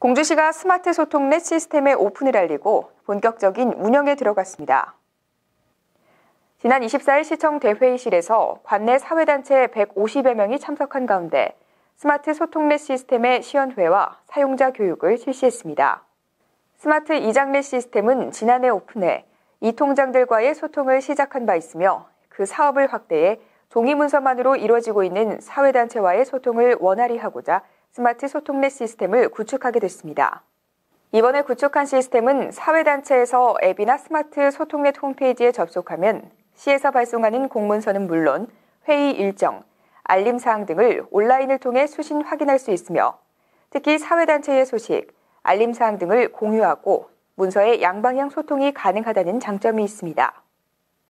공주시가 스마트 소통 넷 시스템의 오픈을 알리고 본격적인 운영에 들어갔습니다. 지난 24일 시청 대회의실에서 관내 사회단체 150여 명이 참석한 가운데 스마트 소통넷 시스템의 시연회와 사용자 교육을 실시했습니다. 스마트 이장넷 시스템은 지난해 오픈해 이 통장들과의 소통을 시작한 바 있으며 그 사업을 확대해 종이 문서만으로 이루어지고 있는 사회단체와의 소통을 원활히 하고자 스마트 소통넷 시스템을 구축하게 됐습니다. 이번에 구축한 시스템은 사회단체에서 앱이나 스마트 소통넷 홈페이지에 접속하면 시에서 발송하는 공문서는 물론 회의 일정, 알림 사항 등을 온라인을 통해 수신 확인할 수 있으며 특히 사회단체의 소식, 알림 사항 등을 공유하고 문서의 양방향 소통이 가능하다는 장점이 있습니다.